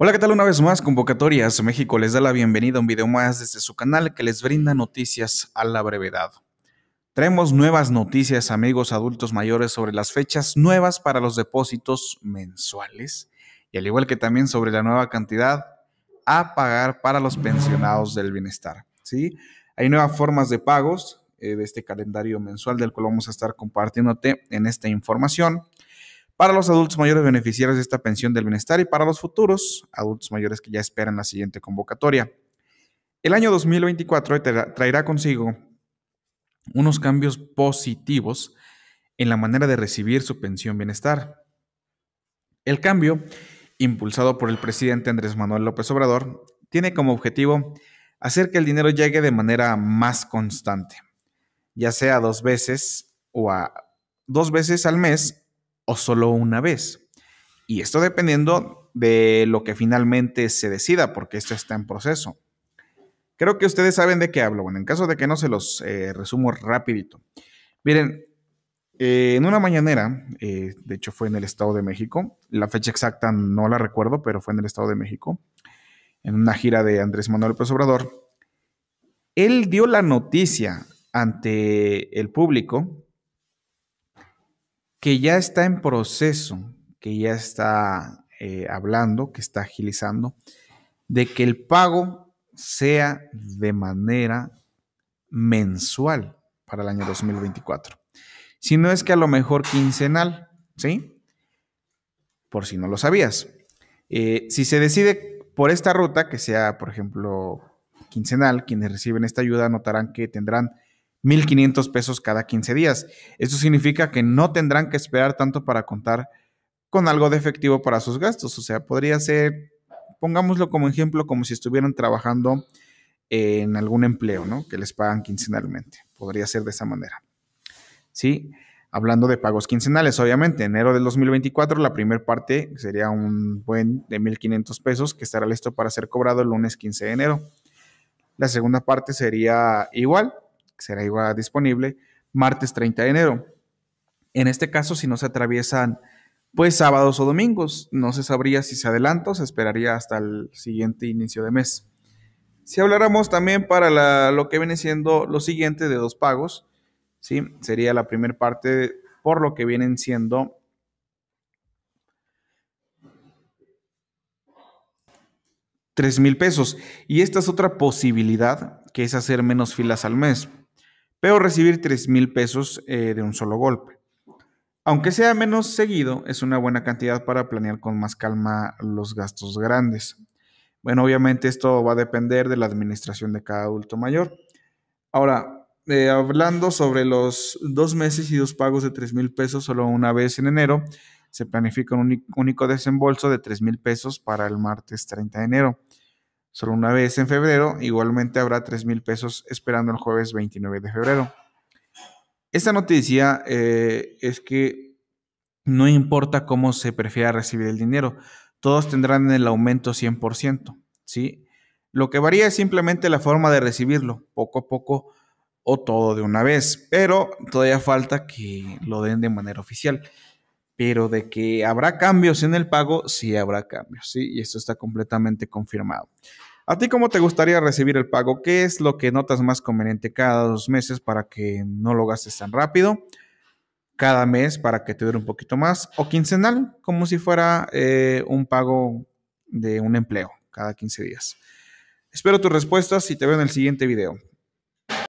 Hola, ¿qué tal? Una vez más, Convocatorias México les da la bienvenida a un video más desde su canal que les brinda noticias a la brevedad. Traemos nuevas noticias, amigos adultos mayores, sobre las fechas nuevas para los depósitos mensuales y al igual que también sobre la nueva cantidad a pagar para los pensionados del bienestar. ¿sí? Hay nuevas formas de pagos eh, de este calendario mensual del cual vamos a estar compartiéndote en esta información para los adultos mayores beneficiarios de esta pensión del bienestar y para los futuros adultos mayores que ya esperan la siguiente convocatoria. El año 2024 traerá consigo unos cambios positivos en la manera de recibir su pensión bienestar. El cambio, impulsado por el presidente Andrés Manuel López Obrador, tiene como objetivo hacer que el dinero llegue de manera más constante, ya sea dos veces o a dos veces al mes o solo una vez. Y esto dependiendo de lo que finalmente se decida, porque esto está en proceso. Creo que ustedes saben de qué hablo. Bueno, en caso de que no, se los eh, resumo rapidito. Miren, eh, en una mañanera, eh, de hecho fue en el Estado de México, la fecha exacta no la recuerdo, pero fue en el Estado de México, en una gira de Andrés Manuel López Obrador, él dio la noticia ante el público que ya está en proceso, que ya está eh, hablando, que está agilizando, de que el pago sea de manera mensual para el año 2024. Si no es que a lo mejor quincenal, ¿sí? Por si no lo sabías. Eh, si se decide por esta ruta, que sea, por ejemplo, quincenal, quienes reciben esta ayuda notarán que tendrán 1.500 pesos cada 15 días. Esto significa que no tendrán que esperar tanto para contar con algo de efectivo para sus gastos. O sea, podría ser, pongámoslo como ejemplo, como si estuvieran trabajando en algún empleo, ¿no? Que les pagan quincenalmente. Podría ser de esa manera. ¿Sí? Hablando de pagos quincenales, obviamente, enero del 2024, la primera parte sería un buen de 1.500 pesos que estará listo para ser cobrado el lunes 15 de enero. La segunda parte sería igual, será igual disponible martes 30 de enero. En este caso, si no se atraviesan pues sábados o domingos, no se sabría si se adelanta o se esperaría hasta el siguiente inicio de mes. Si habláramos también para lo que viene siendo lo siguiente de dos pagos, ¿sí? sería la primera parte por lo que vienen siendo tres mil pesos. Y esta es otra posibilidad que es hacer menos filas al mes pero recibir 3 mil pesos eh, de un solo golpe. Aunque sea menos seguido, es una buena cantidad para planear con más calma los gastos grandes. Bueno, obviamente esto va a depender de la administración de cada adulto mayor. Ahora, eh, hablando sobre los dos meses y dos pagos de 3 mil pesos solo una vez en enero, se planifica un único desembolso de 3 mil pesos para el martes 30 de enero. Solo una vez en febrero, igualmente habrá 3 mil pesos esperando el jueves 29 de febrero. Esta noticia eh, es que no importa cómo se prefiera recibir el dinero, todos tendrán el aumento 100%, ¿sí? Lo que varía es simplemente la forma de recibirlo, poco a poco o todo de una vez, pero todavía falta que lo den de manera oficial pero de que habrá cambios en el pago, sí habrá cambios, ¿sí? Y esto está completamente confirmado. ¿A ti cómo te gustaría recibir el pago? ¿Qué es lo que notas más conveniente cada dos meses para que no lo gastes tan rápido? Cada mes para que te dure un poquito más. O quincenal, como si fuera eh, un pago de un empleo cada 15 días. Espero tus respuestas y te veo en el siguiente video.